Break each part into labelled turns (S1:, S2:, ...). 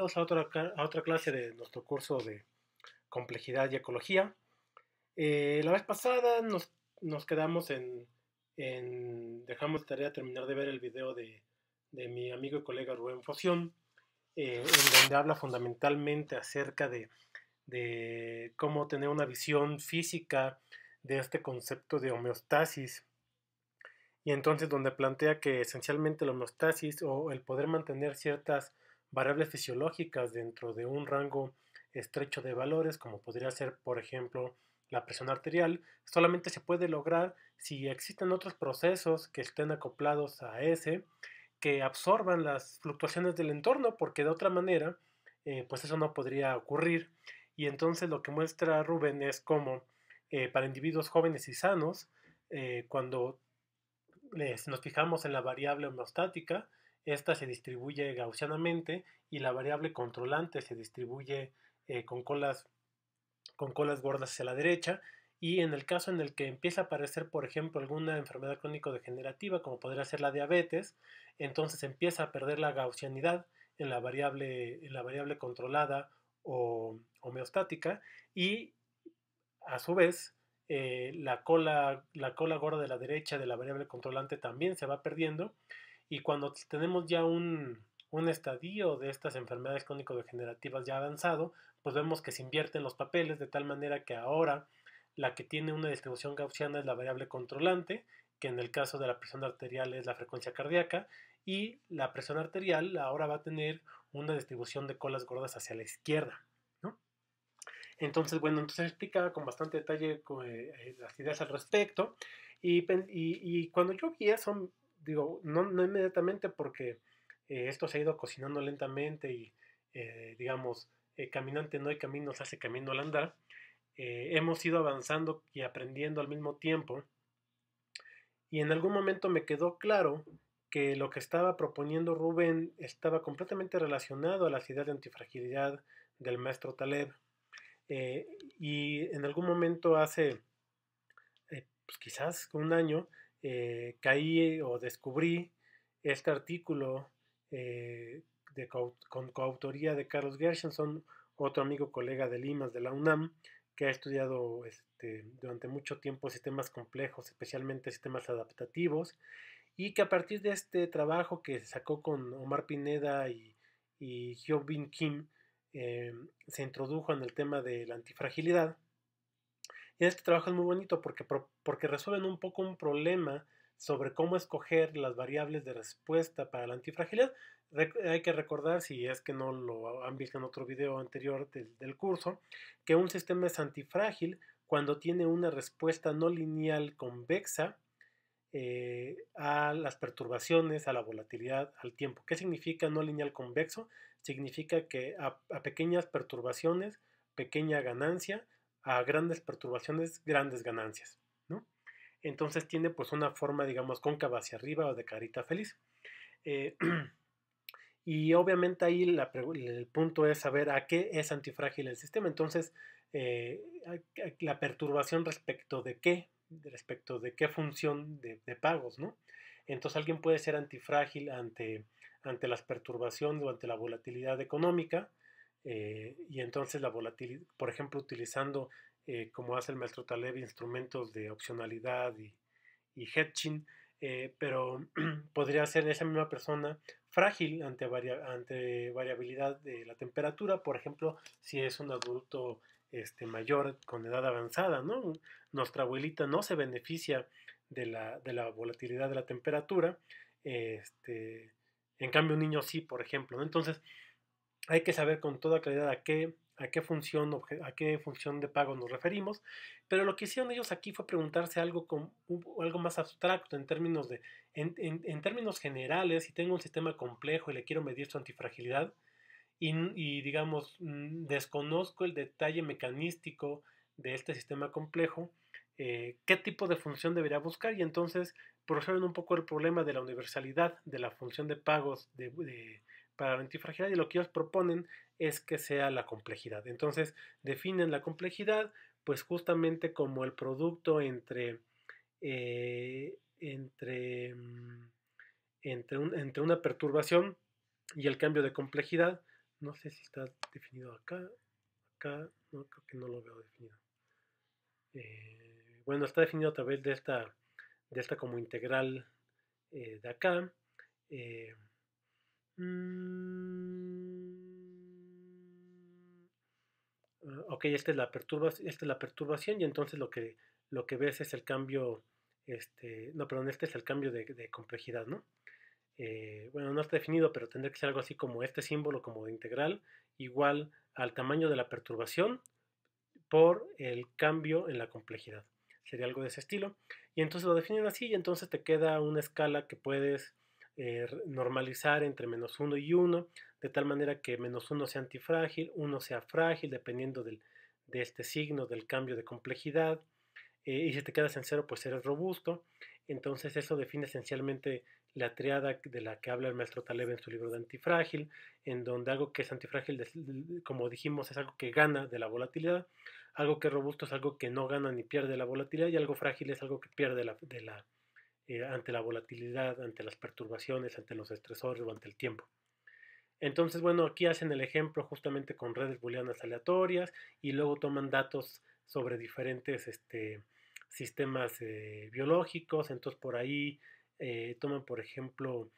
S1: a otra, a otra clase de nuestro curso de complejidad y ecología. Eh, la vez pasada nos, nos quedamos en, Dejamos de tarea terminar de ver el video de, de mi amigo y colega Rubén Fosión eh, en donde habla fundamentalmente acerca de, de cómo tener una visión física de este concepto de homeostasis. Y entonces donde plantea que esencialmente la homeostasis o el poder mantener ciertas variables fisiológicas dentro de un rango estrecho de valores, como podría ser, por ejemplo, la presión arterial, solamente se puede lograr si existen otros procesos que estén acoplados a ese, que absorban las fluctuaciones del entorno, porque de otra manera, eh, pues eso no podría ocurrir. Y entonces lo que muestra Rubén es como eh, para individuos jóvenes y sanos, eh, cuando nos fijamos en la variable homeostática, esta se distribuye gaussianamente y la variable controlante se distribuye eh, con, colas, con colas gordas hacia la derecha. Y en el caso en el que empieza a aparecer, por ejemplo, alguna enfermedad crónico-degenerativa, como podría ser la diabetes, entonces empieza a perder la gaussianidad en la variable, en la variable controlada o homeostática y a su vez eh, la, cola, la cola gorda de la derecha de la variable controlante también se va perdiendo y cuando tenemos ya un, estadio de estas enfermedades crónico-degenerativas ya avanzado, pues vemos que se invierten los papeles de tal manera que ahora la que tiene una distribución gaussiana es la variable controlante, que en el caso de la presión arterial es la frecuencia cardíaca, y la presión arterial ahora va a tener una distribución de colas gordas hacia la izquierda. Entonces, bueno, entonces explicaba con bastante detalle eh, eh, las ideas al respecto, y, y cuando yo vi eso digo, no, inmediatamente porque eh, esto se ha ido cocinando lentamente y, eh, digamos, eh, caminante no hay camino, se hace camino al andar, hemos ido avanzando y aprendiendo al mismo tiempo. Y en algún momento me quedó claro que lo que estaba proponiendo Rubén estaba completamente relacionado a la ideas de antifragilidad del maestro Taleb. y en algún momento hace, pues, quizás un año, eh, caí o descubrí este artículo eh, con coautoría de Carlos Gershenson, otro amigo colega de Limas de la UNAM, que ha estudiado este, durante mucho tiempo sistemas complejos, especialmente sistemas adaptativos, y que a partir de este trabajo que se sacó con Omar Pineda y, y Bin Kim, eh, se introdujo en el tema de la antifragilidad y este trabajo es muy bonito porque, porque resuelven un poco un problema sobre cómo escoger las variables de respuesta para la antifragilidad. hay que recordar, si es que no lo han visto en otro video anterior del, curso, que un sistema es antifrágil cuando tiene una respuesta no lineal convexa eh, a las perturbaciones, a la volatilidad, al tiempo. ¿Qué significa no lineal convexo? Significa que a pequeñas perturbaciones, pequeña ganancia, a grandes perturbaciones, grandes ganancias, ¿no? Entonces tiene pues una forma, digamos, cóncava hacia arriba o de carita feliz. Eh, y obviamente ahí el punto es saber a qué es antifrágil el sistema. Entonces, eh, la perturbación respecto de qué, respecto de qué función de, pagos, ¿no? Entonces alguien puede ser antifrágil ante, ante las perturbaciones o ante la volatilidad económica, eh, y entonces la volatilidad, por ejemplo, utilizando, eh, como hace el maestro Taleb, instrumentos de opcionalidad y, hedging, eh, pero podría ser esa misma persona frágil ante, variabilidad de la temperatura, por ejemplo, si es un adulto este, mayor con edad avanzada, ¿no? Nuestra abuelita no se beneficia de la, volatilidad de la temperatura, este, en cambio un niño sí, por ejemplo, Entonces, hay que saber con toda claridad a qué, a qué, función, a qué función de pago nos referimos, pero lo que hicieron ellos aquí fue preguntarse algo, con, algo más abstracto en términos, de, en, términos generales, si tengo un sistema complejo y le quiero medir su antifragilidad, y, digamos, mm, desconozco el detalle mecanístico de este sistema complejo, eh, qué tipo de función debería buscar y entonces resuelven un poco el problema de la universalidad de la función de pagos de, para la antifragilidad y lo que ellos proponen es que sea la complejidad. Entonces definen la complejidad pues justamente como el producto entre, eh, entre, mm, entre, entre una perturbación y el cambio de complejidad. No sé si está definido acá, acá, no creo que no lo veo definido. Eh, bueno, está definido a través de esta, de esta como integral eh, de acá. Eh, Mm, ok, esta es, la la perturbación y entonces lo que, lo que ves es el cambio, este, no, perdón, este es el cambio de, complejidad, ¿no? Eh, bueno, no está definido, pero tendría que ser algo así como este símbolo como de integral igual al tamaño de la perturbación por el cambio en la complejidad. Sería algo de ese estilo. Y entonces lo definen así y entonces te queda una escala que puedes eh, normalizar entre menos 1 y 1, de tal manera que menos 1 sea antifrágil, 1 sea frágil, dependiendo de este signo, del cambio de complejidad. Eh, y si te quedas en cero, pues eres robusto. Entonces eso define esencialmente la triada de la que habla el maestro Taleb en su libro de antifrágil, en donde algo que es antifrágil, como dijimos, es algo que gana de la volatilidad, algo que es robusto es algo que no gana ni pierde la volatilidad y algo frágil es algo que pierde de la eh, ante la volatilidad, ante las perturbaciones, ante los estresores o ante el tiempo. Entonces, bueno, aquí hacen el ejemplo justamente con redes booleanas aleatorias y luego toman datos sobre diferentes este, sistemas eh, biológicos. Entonces, por ahí eh, toman, por ejemplo,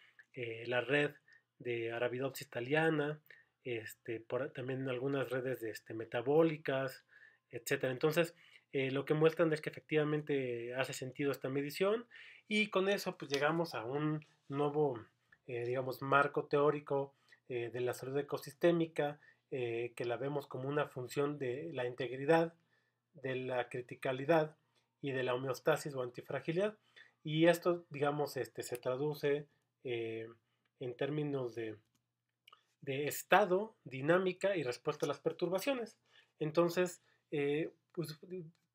S1: la red de Arabidopsis thaliana, este, también algunas redes de, este, metabólicas, etc. Entonces, eh, lo que muestran es que efectivamente hace sentido esta medición y con eso pues llegamos a un nuevo, eh, digamos, marco teórico eh, de la salud ecosistémica que la vemos como una función de la integridad, de la criticalidad y de la homeostasis o antifragilidad y esto, digamos, este, se traduce en términos de, estado, dinámica y respuesta a las perturbaciones. Entonces, pues,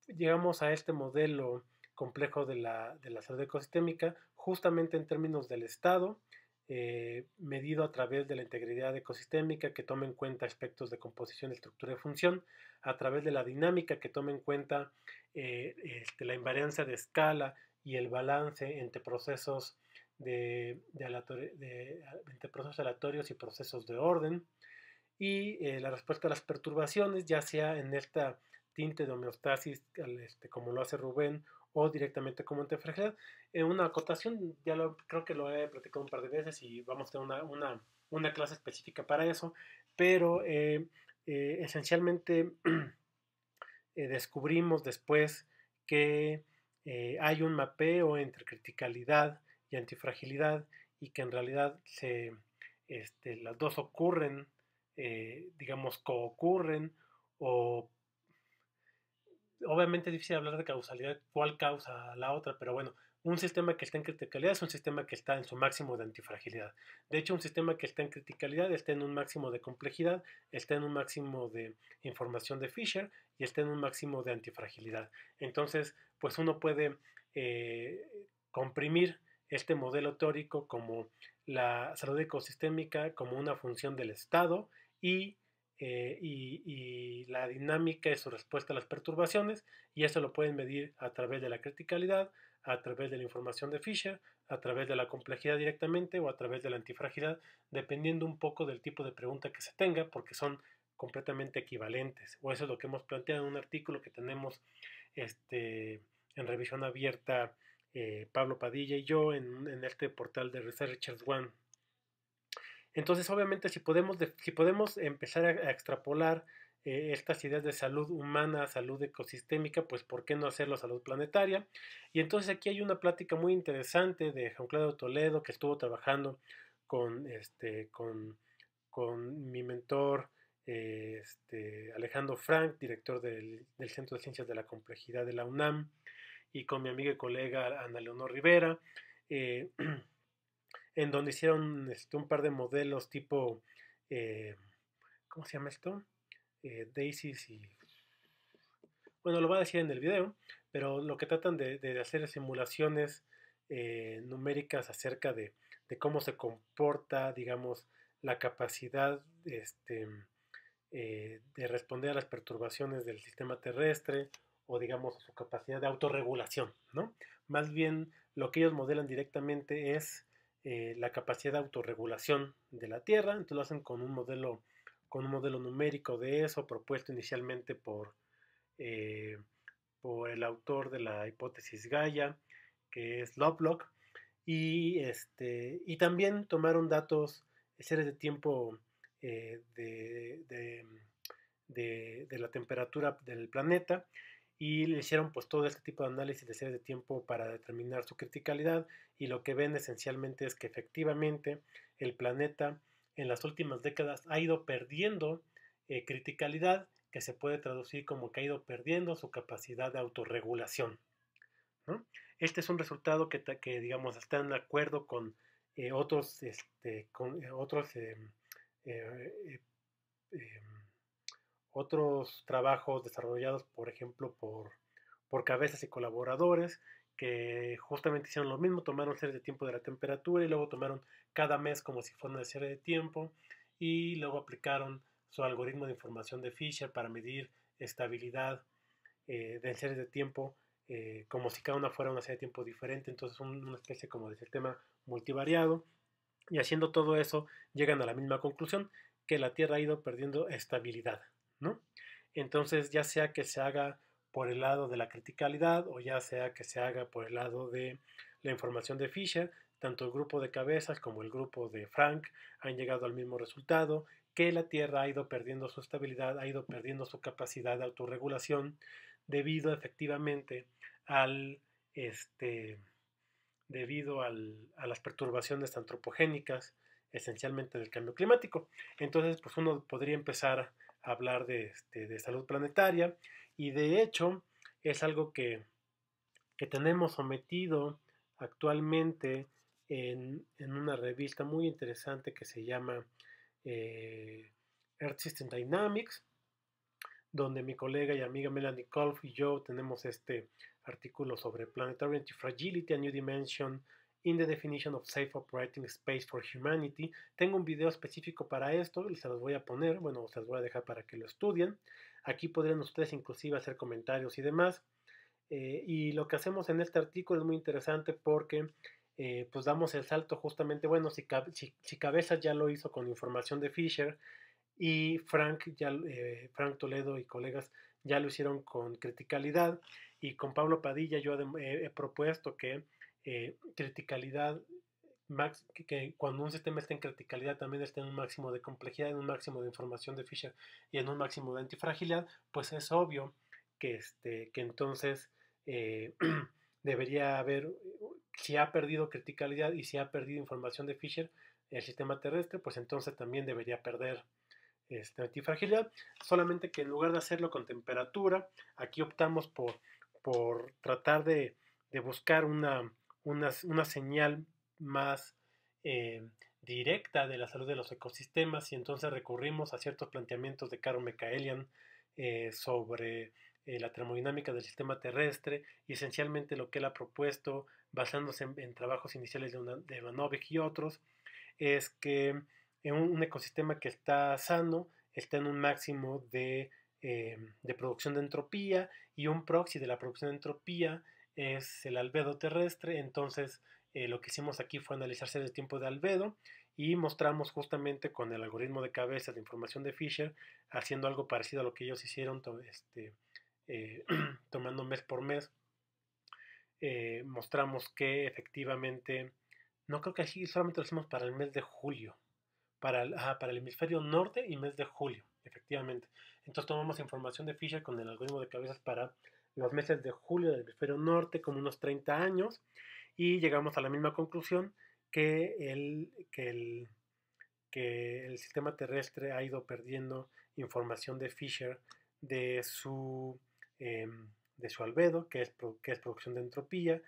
S1: llegamos a este modelo complejo de la, salud ecosistémica justamente en términos del Estado, eh, medido a través de la integridad ecosistémica que toma en cuenta aspectos de composición, estructura y función, a través de la dinámica que toma en cuenta eh, este, la invariancia de escala y el balance entre procesos, de, procesos aleatorios y procesos de orden, y eh, la respuesta a las perturbaciones, ya sea en esta tinte de homeostasis, este, como lo hace Rubén, o directamente como antifragilidad. En una acotación, ya creo que lo he practicado un par de veces y vamos a tener una, clase específica para eso, pero eh, eh, esencialmente eh, descubrimos después que hay un mapeo entre criticalidad y antifragilidad y que en realidad se, este, las dos ocurren, digamos, coocurren o obviamente es difícil hablar de causalidad, cuál causa la otra, pero bueno, un sistema que está en criticalidad es un sistema que está en su máximo de antifragilidad. De hecho, un sistema que está en criticalidad está en un máximo de complejidad, está en un máximo de información de Fisher y está en un máximo de antifragilidad. Entonces, pues uno puede eh, comprimir este modelo teórico como la salud ecosistémica como una función del Estado y eh, y, la dinámica es su respuesta a las perturbaciones y eso lo pueden medir a través de la criticalidad, a través de la información de Fisher, a través de la complejidad directamente o a través de la antifragilidad, dependiendo un poco del tipo de pregunta que se tenga, porque son completamente equivalentes. O eso es lo que hemos planteado en un artículo que tenemos este, en revisión abierta eh, Pablo Padilla y yo en, en este portal de Researchers One entonces, obviamente, si podemos, si podemos empezar a, extrapolar eh, estas ideas de salud humana, salud ecosistémica, pues ¿por qué no hacerlo salud planetaria? Y entonces aquí hay una plática muy interesante de Juan Claudio Toledo, que estuvo trabajando con, este, con, mi mentor eh, este, Alejandro Frank, director del, del Centro de Ciencias de la Complejidad de la UNAM, y con mi amiga y colega Ana Leonor Rivera. Eh, en donde hicieron este, un par de modelos tipo, eh, ¿cómo se llama esto? Eh, y... Bueno, lo va a decir en el video, pero lo que tratan de, hacer es simulaciones eh, numéricas acerca de, cómo se comporta, digamos, la capacidad este, eh, de responder a las perturbaciones del sistema terrestre o, digamos, su capacidad de autorregulación, Más bien, lo que ellos modelan directamente es eh, la capacidad de autorregulación de la Tierra. Entonces lo hacen con un modelo, con un modelo numérico de eso propuesto inicialmente por, eh, por el autor de la hipótesis Gaia, que es Lovelock. Y, este, también tomaron datos, series de tiempo eh, de la temperatura del planeta y le hicieron pues todo este tipo de análisis de series de tiempo para determinar su criticalidad y lo que ven esencialmente es que efectivamente el planeta en las últimas décadas ha ido perdiendo eh, criticalidad que se puede traducir como que ha ido perdiendo su capacidad de autorregulación. Este es un resultado que, digamos está en acuerdo con eh, otros, este, eh, otros otros trabajos desarrollados, por ejemplo, por, cabezas y colaboradores que justamente hicieron lo mismo, tomaron series de tiempo de la temperatura y luego tomaron cada mes como si fuera una serie de tiempo y luego aplicaron su algoritmo de información de Fisher para medir estabilidad eh, de series de tiempo eh, como si cada una fuera una serie de tiempo diferente, entonces un, una especie como de sistema multivariado y haciendo todo eso llegan a la misma conclusión que la Tierra ha ido perdiendo estabilidad. ¿no? Entonces, ya sea que se haga por el lado de la criticalidad o ya sea que se haga por el lado de la información de Fisher, tanto el grupo de cabezas como el grupo de Frank han llegado al mismo resultado, que la Tierra ha ido perdiendo su estabilidad, ha ido perdiendo su capacidad de autorregulación debido efectivamente al este, debido a las perturbaciones antropogénicas esencialmente del cambio climático. Entonces, pues uno podría empezar hablar este, de, salud planetaria y de hecho es algo que, tenemos sometido actualmente en, una revista muy interesante que se llama eh, Earth System Dynamics, donde mi colega y amiga Melanie Kolf y yo tenemos este artículo sobre Planetary fragility A New Dimension In the Definition of Safe Operating Space for Humanity. Tengo un video específico para esto, se los voy a poner, bueno, se los voy a dejar para que lo estudien. Aquí podrían ustedes inclusive hacer comentarios y demás. Eh, y lo que hacemos en este artículo es muy interesante porque eh, pues damos el salto justamente, bueno, si, si, Cabeza ya lo hizo con información de Fisher y Frank, ya, eh, Frank Toledo y colegas ya lo hicieron con criticalidad y con Pablo Padilla yo he propuesto que eh, criticalidad, max, que, cuando un sistema está en criticalidad también está en un máximo de complejidad, en un máximo de información de Fisher y en un máximo de antifragilidad, pues es obvio que, este, que entonces eh, debería haber, si ha perdido criticalidad y si ha perdido información de Fisher, el sistema terrestre, pues entonces también debería perder este, antifragilidad, solamente que en lugar de hacerlo con temperatura, aquí optamos por, por tratar de buscar una, una, señal más eh, directa de la salud de los ecosistemas y entonces recurrimos a ciertos planteamientos de Caro Mecaelian eh, sobre eh, la termodinámica del sistema terrestre y esencialmente lo que él ha propuesto basándose en, trabajos iniciales de, Ivanovich y otros es que en un, ecosistema que está sano está en un máximo de producción de entropía y un proxy de la producción de entropía es el albedo terrestre, entonces eh, lo que hicimos aquí fue analizar el tiempo de albedo y mostramos justamente con el algoritmo de cabezas de información de Fisher, haciendo algo parecido a lo que ellos hicieron, este, eh, tomando mes por mes, eh, mostramos que efectivamente, no creo que así solamente lo hicimos para el mes de julio, para para el hemisferio norte y mes de julio, efectivamente. Entonces tomamos información de Fisher con el algoritmo de cabezas para los meses de julio del hemisferio norte, como unos 30 años, y llegamos a la misma conclusión que el, que que el sistema terrestre ha ido perdiendo información de Fisher de su, em, de su albedo, que es, que es producción de entropía,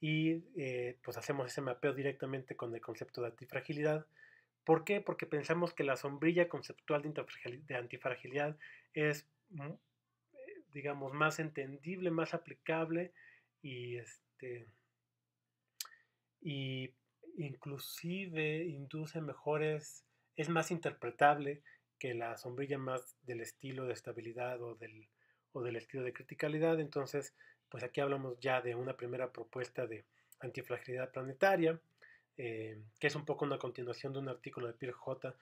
S1: y eh, pues hacemos ese mapeo directamente con el concepto de antifragilidad. ¿Por qué? Porque pensamos que la sombrilla conceptual de antifragilidad es mm, digamos, más entendible, más aplicable y este inclusive induce mejores, es más interpretable que la sombrilla más del estilo de estabilidad o del, del estilo de criticalidad. Entonces, pues aquí hablamos ya de una primera propuesta de antifragilidad planetaria, eh, que es un poco una continuación de un artículo de Pierre J,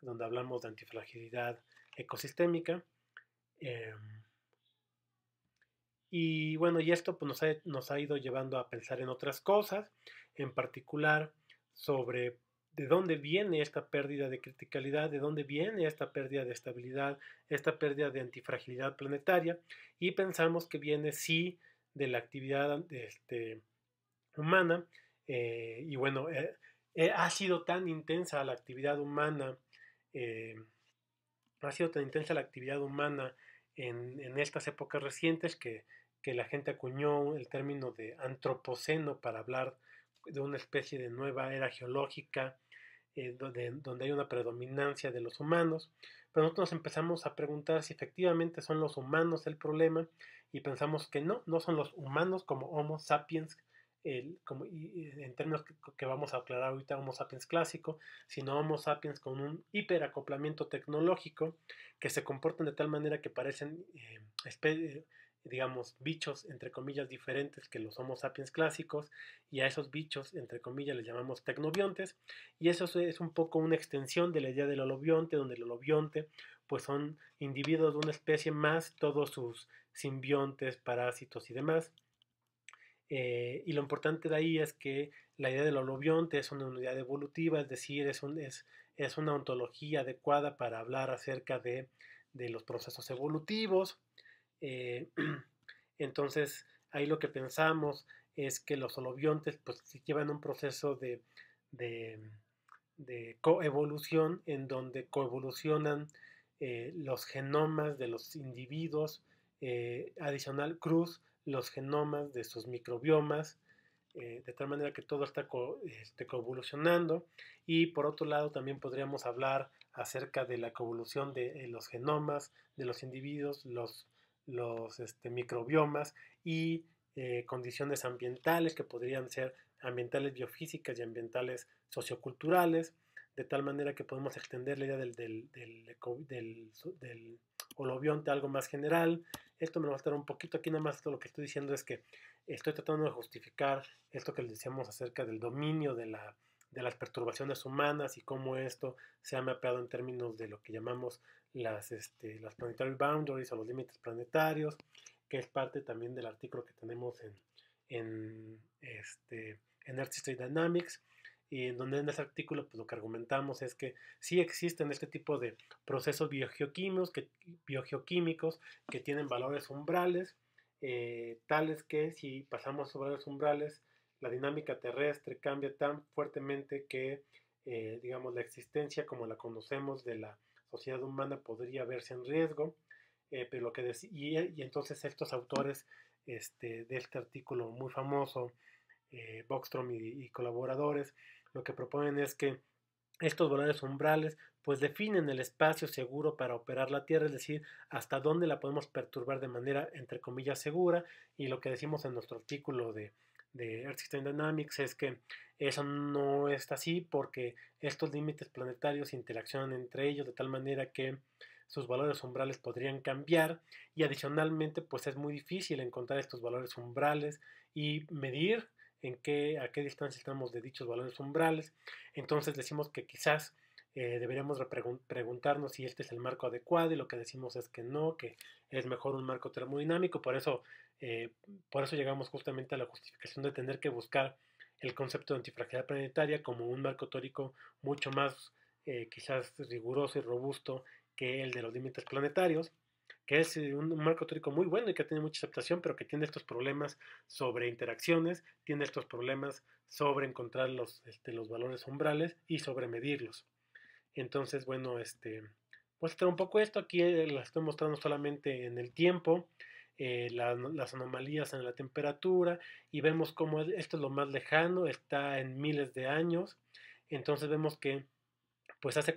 S1: donde hablamos de antifragilidad ecosistémica. Em, y bueno, y esto pues, nos, ha, ido llevando a pensar en otras cosas, en particular sobre de dónde viene esta pérdida de criticalidad, de dónde viene esta pérdida de estabilidad, esta pérdida de antifragilidad planetaria, y pensamos que viene sí de la actividad este, humana, eh, y bueno, eh, eh, ha sido tan intensa la actividad humana, ha sido tan intensa la actividad humana en estas épocas recientes que que la gente acuñó el término de antropoceno para hablar de una especie de nueva era geológica, eh, donde, hay una predominancia de los humanos, pero nosotros empezamos a preguntar si efectivamente son los humanos el problema y pensamos que no, no son los humanos como Homo sapiens, como, en términos que, vamos a aclarar ahorita Homo sapiens clásico, sino Homo sapiens con un hiperacoplamiento tecnológico que se comportan de tal manera que parecen eh, digamos, bichos, entre comillas, diferentes que los Homo sapiens clásicos, y a esos bichos, entre comillas, les llamamos tecnobiontes, y eso es un poco una extensión de la idea del holobionte, donde el holobionte, pues son individuos de una especie más todos sus simbiontes, parásitos y demás. Eh, y lo importante de ahí es que la idea del holobionte es una unidad evolutiva, es decir, es, una ontología adecuada para hablar acerca de, de los procesos evolutivos. Eh, entonces, ahí lo que pensamos es que los holobiontes pues llevan un proceso de, de, coevolución en donde coevolucionan eh, los genomas de los individuos, eh, adicional cruz los genomas de sus microbiomas, de tal manera que todo está este, coevolucionando. Y por otro lado también podríamos hablar acerca de la coevolución de los genomas de los individuos, los los este, microbiomas y eh, condiciones ambientales que podrían ser ambientales biofísicas y ambientales socioculturales, de tal manera que podemos extender la idea del, del, del, del, algo más general. Esto me va a estar un poquito aquí, nada más lo que estoy diciendo es que estoy tratando de justificar esto que les decíamos acerca del dominio de, de las perturbaciones humanas y cómo esto se ha mapeado en términos de lo que llamamos las, este, las planetary boundaries o los límites planetarios, que es parte también del artículo que tenemos en, en, este, en Earth Dynamics, y en donde en ese artículo pues, lo que argumentamos es que sí existen este tipo de procesos biogeoquímicos que, biogeoquímicos que tienen valores umbrales, eh, tales que si pasamos sobre los umbrales, la dinámica terrestre cambia tan fuertemente que, eh, digamos, la existencia como la conocemos de la sociedad humana podría verse en riesgo, eh, pero lo que y, y, entonces estos autores este, de este artículo muy famoso, eh, y, y, colaboradores, lo que proponen es que estos valores umbrales pues definen el espacio seguro para operar la Tierra, es decir, hasta dónde la podemos perturbar de manera, entre comillas, segura, y lo que decimos en nuestro artículo de, de Earth System Dynamics es que eso no está así porque estos límites planetarios interaccionan entre ellos de tal manera que sus valores umbrales podrían cambiar y adicionalmente pues es muy difícil encontrar estos valores umbrales y medir en qué, a qué distancia estamos de dichos valores umbrales. Entonces decimos que quizás eh, deberíamos preguntarnos si este es el marco adecuado y lo que decimos es que no, que es mejor un marco termodinámico, por eso eh, por eso llegamos justamente a la justificación de tener que buscar el concepto de antifragilidad planetaria como un marco teórico mucho más eh, quizás riguroso y robusto que el de los límites planetarios, que es eh, un, marco teórico muy bueno y que tiene mucha aceptación, pero que tiene estos problemas sobre interacciones, tiene estos problemas sobre encontrar los, este, valores umbrales y sobre medirlos. Entonces, bueno, este, pues un poco esto, aquí la estoy mostrando solamente en el tiempo. Eh, las anomalías en la temperatura y vemos cómo esto es lo más lejano, está en miles de años. Entonces vemos que pues hace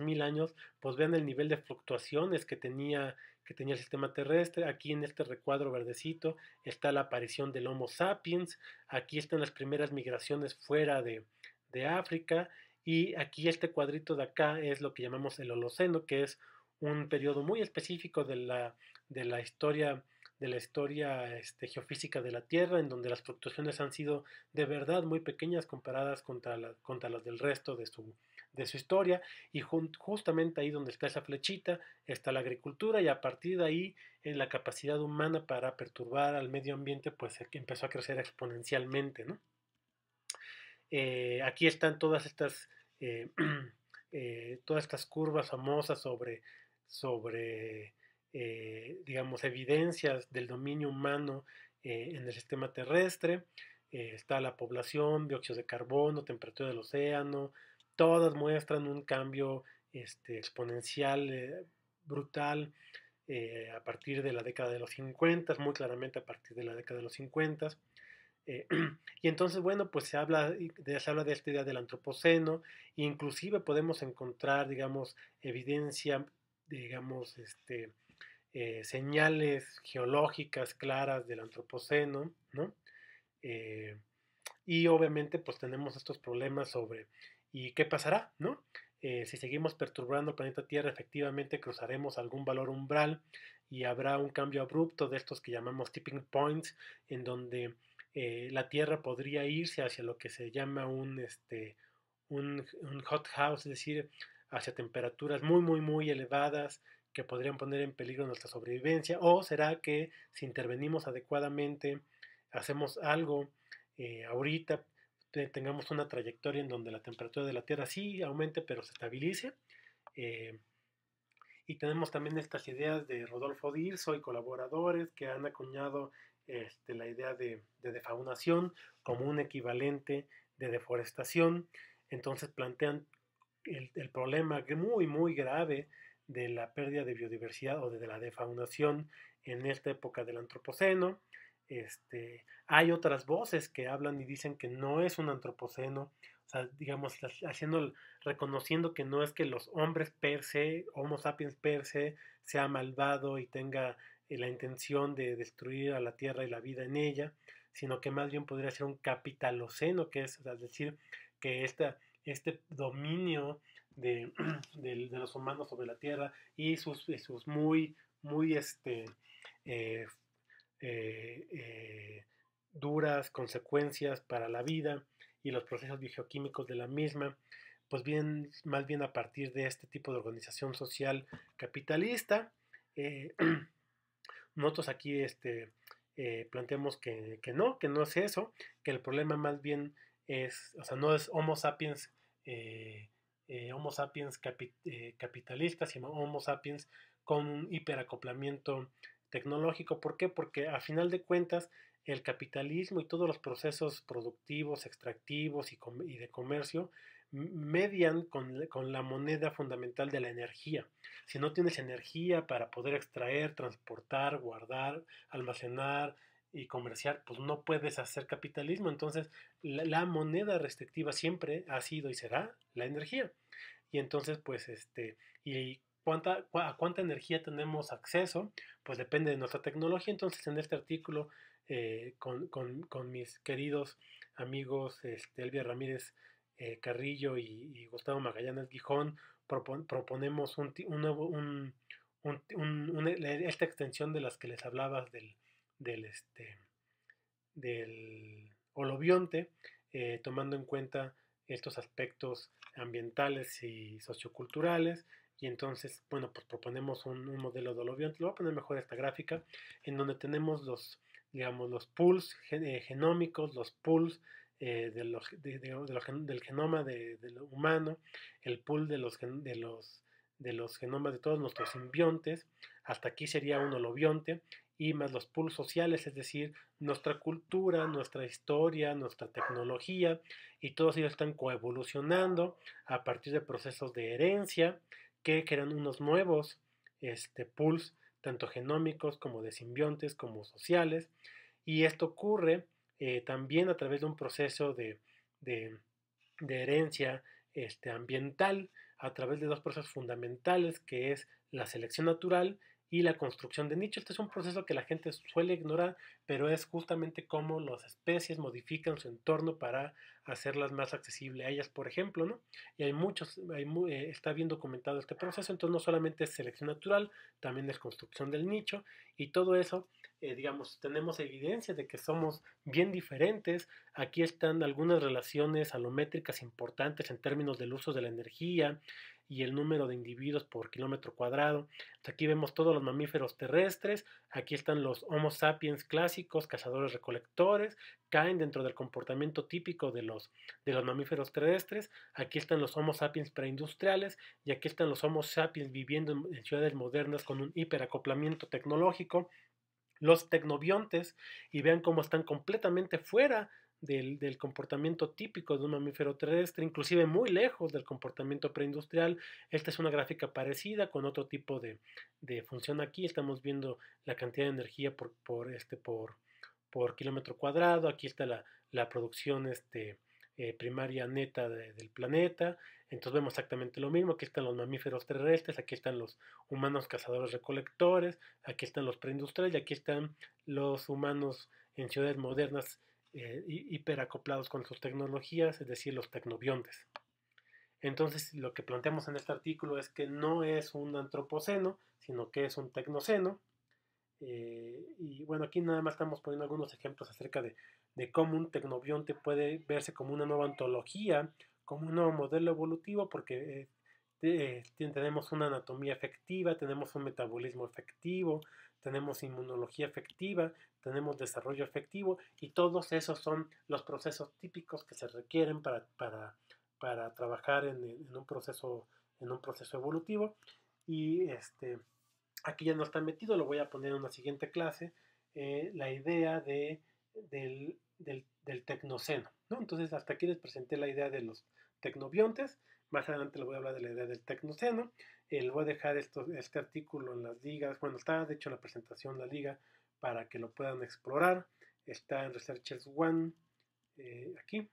S1: mil años, pues vean el nivel de fluctuaciones que tenía, que tenía el sistema terrestre. Aquí en este recuadro verdecito está la aparición del Homo sapiens, aquí están las primeras migraciones fuera de, de África y aquí este cuadrito de acá es lo que llamamos el Holoceno, que es un periodo muy específico de la de la historia de la historia este, geofísica de la Tierra, en donde las fluctuaciones han sido de verdad muy pequeñas comparadas contra, contra las del resto de su, de su historia, y justamente ahí donde está esa flechita está la agricultura, y a partir de ahí en la capacidad humana para perturbar al medio ambiente, pues empezó a crecer exponencialmente. Eh, aquí están todas estas, eh, eh, todas estas curvas famosas sobre, sobre eh, digamos, evidencias del dominio humano eh, en el sistema terrestre. Eh, está la población, dióxido de carbono, temperatura del océano, todas muestran un cambio este, exponencial, brutal, a partir de la década de los 50, muy claramente a partir de la década de los 50. y entonces, bueno, pues se habla, de, se habla esta idea del antropoceno, inclusive podemos encontrar, digamos, evidencia, digamos, este, eh, señales geológicas claras del antropoceno, ¿no? Eh, y obviamente pues tenemos estos problemas sobre ¿y qué pasará? ¿no? Eh, si seguimos perturbando el planeta Tierra, efectivamente cruzaremos algún valor umbral y habrá un cambio abrupto de estos que llamamos tipping points, en donde la Tierra podría irse hacia lo que se llama un, este, un hot house, es decir, hacia temperaturas muy, muy, muy elevadas, que podrían poner en peligro nuestra sobrevivencia? ¿O será que si intervenimos adecuadamente, hacemos algo eh, ahorita, tengamos una trayectoria en donde la temperatura de la Tierra sí aumente, pero se estabilice? Eh, y tenemos también estas ideas de Rodolfo Dirzo y colaboradores que han acuñado este, la idea de, defaunación como un equivalente de deforestación. Entonces plantean el, el, problema muy, muy grave de la pérdida de biodiversidad o de, la defaunación en esta época del Antropoceno. Este, hay otras voces que hablan y dicen que no es un antropoceno, o sea, digamos, haciendo, reconociendo que no es que los hombres per se, Homo sapiens per se, sea malvado y tenga eh, la intención de destruir a la Tierra y la vida en ella, sino que más bien podría ser un capitaloceno, que es, decir, que este dominio de, los humanos sobre la Tierra y sus, sus muy, muy este, eh, eh, eh, duras consecuencias para la vida y los procesos biogeoquímicos de la misma, pues bien, más bien a partir de este tipo de organización social capitalista. nosotros aquí este, planteamos que, no, que no es eso, que el problema más bien es, o sea, no es Homo sapiens eh, Homo sapiens eh, capitalistas y Homo sapiens con hiperacoplamiento tecnológico. ¿Por qué? Porque a final de cuentas el capitalismo y todos los procesos productivos, extractivos y, de comercio median con, la moneda fundamental de la energía. Si no tienes energía para poder extraer, transportar, guardar, almacenar, y comerciar, pues no puedes hacer capitalismo. Entonces, la, moneda restrictiva siempre ha sido y será la energía. Y entonces, pues, este, y cuánta, a cuánta energía tenemos acceso, pues depende de nuestra tecnología. Entonces, en este artículo, eh, con, con, mis queridos amigos este, Elvia Ramírez eh, Carrillo y, Gustavo Magallanes Gijón, proponemos un, un nuevo, un, esta extensión de las que les hablabas del del, este, del eh, tomando en cuenta estos aspectos ambientales y socioculturales. Y entonces, bueno, pues proponemos un, modelo de olobionte. lo voy a poner mejor esta gráfica, en donde tenemos los, digamos, los pools eh, genómicos, los pools eh, de los, del genoma humano, el pool de los, de los de los genomas de todos nuestros simbiontes. Hasta aquí sería un holobionte y más los pools sociales, es decir, nuestra cultura, nuestra historia, nuestra tecnología, y todos ellos están coevolucionando a partir de procesos de herencia que crean unos nuevos este, pools, tanto genómicos como de simbiontes, como sociales, y esto ocurre eh, también a través de un proceso de, herencia este, ambiental, a través de dos procesos fundamentales, que es la selección natural y la construcción de nicho. Este es un proceso que la gente suele ignorar, pero es justamente cómo las especies modifican su entorno para hacerlas más accesibles a ellas, por ejemplo, ¿no? Y hay muchos, eh, está bien documentado este proceso, entonces no solamente es selección natural, también es construcción del nicho y todo eso, eh, digamos, tenemos evidencia de que somos bien diferentes. Aquí están algunas relaciones alométricas importantes en términos del uso de la energía, y el número de individuos por kilómetro cuadrado. aquí vemos todos los mamíferos terrestres, aquí están los Homo sapiens clásicos, cazadores recolectores, caen dentro del comportamiento típico de los, de los mamíferos terrestres, aquí están los Homo sapiens preindustriales y aquí están los Homo sapiens viviendo en, ciudades modernas con un hiperacoplamiento tecnológico los tecnobiontes y vean cómo están completamente fuera del, comportamiento típico de un mamífero terrestre, inclusive muy lejos del comportamiento preindustrial. Esta es una gráfica parecida con otro tipo de, función aquí. Estamos viendo la cantidad de energía por, este, kilómetro cuadrado. Aquí está la, producción este, eh, primaria neta del planeta. Entonces vemos exactamente lo mismo. Aquí están los mamíferos terrestres, aquí están los humanos cazadores recolectores, aquí están los preindustriales y aquí están los humanos en ciudades modernas eh, hiperacoplados con sus tecnologías, es decir, los tecnobiontes. Entonces, lo que planteamos en este artículo es que no es un antropoceno, sino que es un tecnoceno. Eh, y bueno, aquí nada más estamos poniendo algunos ejemplos acerca de, cómo un tecnobionte puede verse como una nueva antología como un nuevo modelo evolutivo, porque eh, tenemos una anatomía efectiva, tenemos un metabolismo efectivo, tenemos inmunología efectiva, tenemos desarrollo efectivo y todos esos son los procesos típicos que se requieren para, trabajar en, un proceso, en un proceso evolutivo. Y este, aquí ya no está metido, lo voy a poner en una siguiente clase, eh, la idea de, del, tecnoceno. Entonces hasta aquí les presenté la idea de los tecnobiontes más adelante les voy a hablar de la idea del tecnoceno. Eh, les voy a dejar este artículo en las ligas. Bueno, está de hecho en la presentación de la liga para que lo puedan explorar. Está en Researchers One, eh, aquí.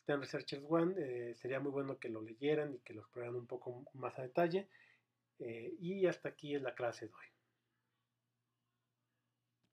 S1: Está en Researchers One. Eh, sería muy bueno que lo leyeran y que lo exploraran un poco más a detalle. y hasta aquí es la clase de hoy.